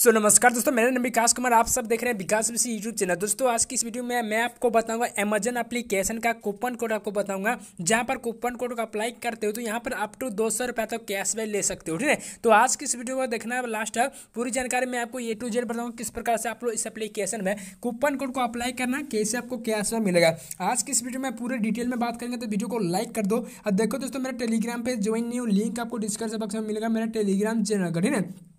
सो so, नमस्कार दोस्तों मेरा नाम विकास कुमार आप सब देख रहे हैं विकास विशी यूट्यूब चैनल दोस्तों आज की इस वीडियो में मैं आपको बताऊंगा अमेजन एप्लीकेशन का कूपन कोड आपको बताऊंगा जहां पर कूपन कोड को अप्लाई करते हो तो यहां पर अप टू दो सौ रुपये तक तो कैशबैक ले सकते हो ठीक है तो आज की इस वीडियो को देखना लास्ट है पूरी जानकारी मैं आपको ए टू जेड बताऊँगा किस प्रकार से आप लोग इस एप्लीकेशन में कूपन कोड को अप्लाई करना कैसे आपको कैशबैक मिलेगा आज की इस वीडियो में पूरे डिटेल में बात करेंगे तो वीडियो को लाइक कर दो और देखो दोस्तों मेरा टेलीग्राम पर ज्वाइन नहीं हो लिंक आपको डिस्क्रिप्शन बॉक्स में मिलेगा मेरा टेलीग्राम चैनल का ठीक है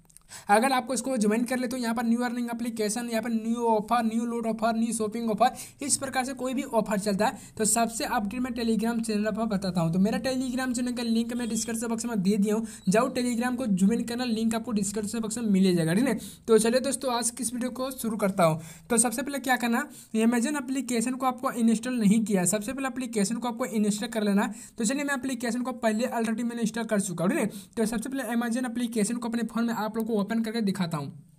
अगर आपको इसको ज्वाइन कर ले तो यहाँ पर न्यू अर्निंग एप्लीकेशन यहाँ पर new offer new load offer new shopping offer इस प्रकार से कोई भी ऑफर चलता है तो सबसे अपडेट मैं टेलीग्राम चैनल पर बताता हूँ तो मेरा टेलीग्राम चैनल का लिंक मैं डिस्क्रिप्शन बॉक्स में दे दिया हूँ जाओ टेलीग्राम को ज्वाइन करना लिंक आपको डिस्क्रिप्शन बॉक्स में मिल जाएगा ठीक है तो चलिए दोस्तों आज किस वीडियो को शुरू करता हूँ तो सबसे पहले क्या करना अमेजन अप्लीकेशन को आपको इंस्टॉल नहीं किया सबसे पहले अप्लीकेशन को आपको इंस्टॉल कर लेना तो चलिए मैं अप्लीकेशन को पहले ऑलरेडी मैंने इंस्टॉल कर चुका हूँ ठीक है तो सबसे पहले अमेजन अप्लीकेशन को अपने फोन में आप लोग को ओपन करके दिखाता हूँ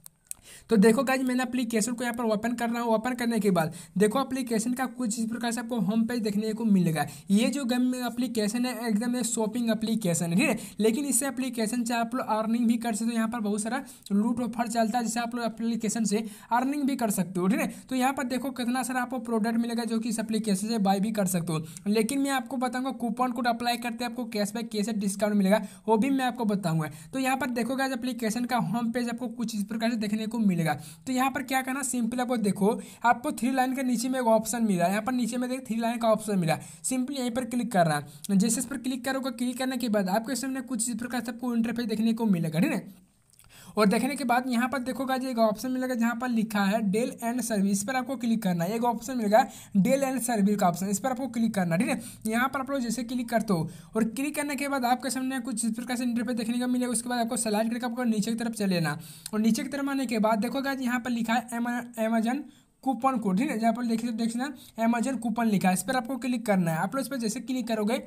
तो देखो गाइज मैंने एप्लीकेशन को यहाँ पर ओपन कर रहा हूँ ओपन करने के बाद देखो एप्लीकेशन का कुछ इस प्रकार से आपको होम पेज देखने को मिलेगा ये जो गम एप्लीकेशन है एकदम एक शॉपिंग एप्लीकेशन है ठीक है लेकिन इससे एप्लीकेशन से आप लोग अर्निंग भी कर सकते हो यहाँ पर बहुत सारा लूट ऑफर चलता है जिससे आप लोग एप्लीकेशन से अर्निंग भी कर सकते हो ठीक है तो यहाँ पर देखो कितना सारा आपको प्रोडक्ट मिलेगा जो कि इस एप्लीकेशन से बाय भी कर सकते हो लेकिन मैं आपको बताऊँगा कूपन कोड अप्लाई करते आपको कैशबैक कैसे डिस्काउंट मिलेगा वो भी मैं आपको बताऊँगा तो यहाँ पर देखो गाइज एप्लीकेशन का होम पेज आपको कुछ इस प्रकार से देखने को मिलेगा तो यहाँ पर क्या करना सिंपल आपको देखो आपको थ्री लाइन के नीचे में एक ऑप्शन मिला यहाँ पर नीचे में देखिए थ्री लाइन का ऑप्शन मिला सिंपली यहीं पर क्लिक करना जैसे इस पर क्लिक करोगे क्लिक करने के बाद आपके सामने कुछ इस प्रकार से आपको इंटरफेस देखने को मिलेगा ठीक है और देखने के बाद यहाँ पर देखोगा जी एक ऑप्शन मिलेगा जहाँ पर लिखा है डेल एंड सर्विस पर आपको क्लिक करना है एक ऑप्शन मिलेगा डेल एंड सर्विस का ऑप्शन इस पर आपको क्लिक करना ठीक है यहाँ पर आप लोग जैसे क्लिक करते हो और क्लिक करने के बाद आपके सामने कुछ इस प्रकार से इंटरफेस देखने को मिलेगा उसके बाद आपको सलाइड करके आपको नीचे की तरफ चले लेना और नीचे की तरफ आने के बाद देखोगा यहाँ पर लिखा है अमेजन कूपन कोड ठीक है जहाँ पर देखिए तो देखना अमेजन कूपन लिखा है इस पर आपको क्लिक करना है आप लोग इस पर जैसे क्लिक करोगे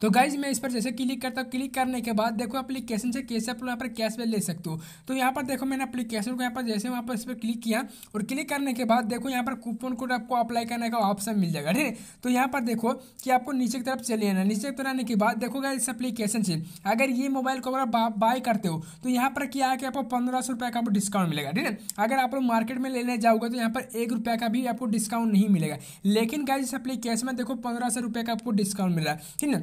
तो गाइज मैं इस पर जैसे क्लिक करता हूँ क्लिक करने के बाद देखो एप्लीकेशन से कैसे आप यहाँ पर कैश कैशबैक ले सकते हो तो यहाँ पर देखो मैंने एप्लीकेशन को यहाँ पर जैसे वहाँ पर इस पर क्लिक किया और क्लिक करने के बाद देखो यहाँ पर कूपन कोड आपको अप्लाई करने का ऑप्शन मिल जाएगा ठीक है तो यहाँ पर देखो कि आपको नीचे की तरफ चले आना नीचे की तरफ आने के बाद देखो गाइज इस एप्लीकेशन से अगर ये मोबाइल को आप बाय करते हो तो यहाँ पर क्या है कि आपको पंद्रह सौ रुपये का आपको डिस्काउंट मिलेगा ठीक है अगर आप लोग मार्केट में लेने जाओगे तो यहाँ पर एक रुपये का भी आपको डिस्काउंट नहीं मिलेगा लेकिन गाइज इस एप्लीकेशन में देखो पंद्रह सौ रुपये का आपको डिस्काउंट मिल रहा है ठीक है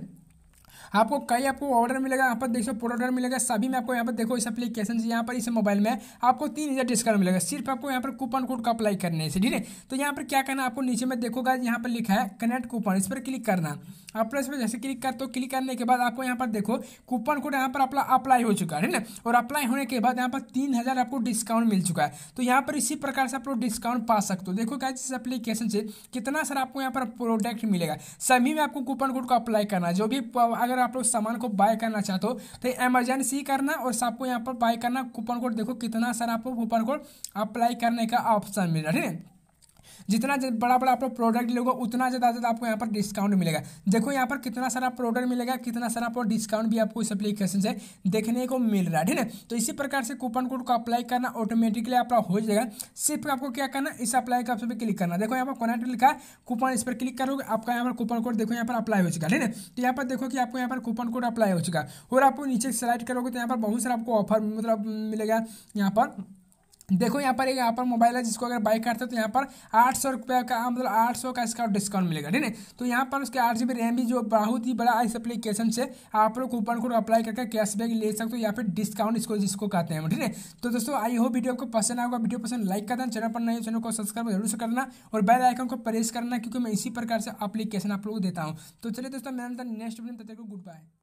आपको कई आपको ऑर्डर मिलेगा यहाँ पर देखो प्रोडक्ट ऑर्डर मिलेगा सभी में आपको यहाँ पर देखो इस एप्लीकेशन से यहाँ पर इस मोबाइल में आपको तीन हज़ार डिस्काउंट मिलेगा सिर्फ आपको यहाँ पर कूपन कोड का अप्लाई करने से ठीक है तो यहाँ पर क्या करना आपको नीचे में देखोगा यहाँ पर लिखा है कनेक्ट कूपन इस पर क्लिक करना आप इस पर जैसे क्लिक करते हो क्लिक करने के बाद आपको यहाँ पर देखो कूपन कोड यहाँ पर अप्लाई हो चुका है ना और अप्लाई होने के बाद यहाँ पर तीन हज़ार आपको डिस्काउंट मिल चुका है तो यहाँ पर इसी प्रकार से आप लोग डिस्काउंट पा सकते हो देखो क्या इस एप्लीकेशन से कितना सारा आपको यहाँ पर प्रोडक्ट मिलेगा सभी में आपको कूपन कोड को अप्लाई करना जो भी अगर आप लोग सामान को बाय करना चाहते हो तो एमरजेंसी करना और सबको यहाँ पर बाय करना कूपन कोड देखो कितना सारा आपको कूपन कोड अप्लाई करने का ऑप्शन मिल रहा है ठीक है जितना बड़ा बड़ा लोग प्रोडक्ट लोगे उतना ज़्यादा ज़्यादा आपको यहाँ पर डिस्काउंट मिलेगा देखो यहाँ पर कितना सारा प्रोडक्ट मिलेगा कितना सारा आपको डिस्काउंट भी आपको इस एप्लीकेशन से देखने को मिल रहा है ठीक है तो इसी प्रकार से कूपन कोड को अप्लाई करना ऑटोमेटिकली आपका हो जाएगा सिर्फ आपको क्या करना इस अप्लाई का ऑप्शन पर क्लिक करना देखो यहाँ पर कनेक्ट लिखा कूपन इस पर क्लिक करोगे आपका यहाँ पर कूपन कोड देखो यहाँ पर अप्लाई हो चुका है ठीक है तो यहाँ पर देखो कि आपको यहाँ पर कूपन कोड अप्लाई हो चुका है और आपको नीचे सेलेक्ट करोगे तो यहाँ पर बहुत सारा आपको ऑफर मतलब मिलेगा यहाँ पर देखो यहाँ पर एक यहाँ पर मोबाइल है जिसको अगर बाई करते हैं तो यहाँ पर आठ सौ रुपये का हाँ, मतलब आठ सौ का इसका डिस्काउंट मिलेगा ठीक है तो यहाँ पर उसके आठ जी बी रैम भी जो बहुत ही बड़ा इस एप्लीकेशन से आप लोग कूपन कोड अप्लाई करके कैशबैक ले सकते हो या फिर डिस्काउंट इसको जिसको कहते हैं ठीक है तो दोस्तों आई हो वीडियो आपको पसंद आएगा वीडियो पसंद लाइक कर देना चैनल पर नए चैनल को सब्सक्राइब जरूर से करना और बेल आइकन को प्रेस करना क्योंकि मैं इसी प्रकार से अप्लीकेशन आप लोग देता हूँ तो चलिए दोस्तों मैं नेक्स्ट वीडियो तक गुड बाय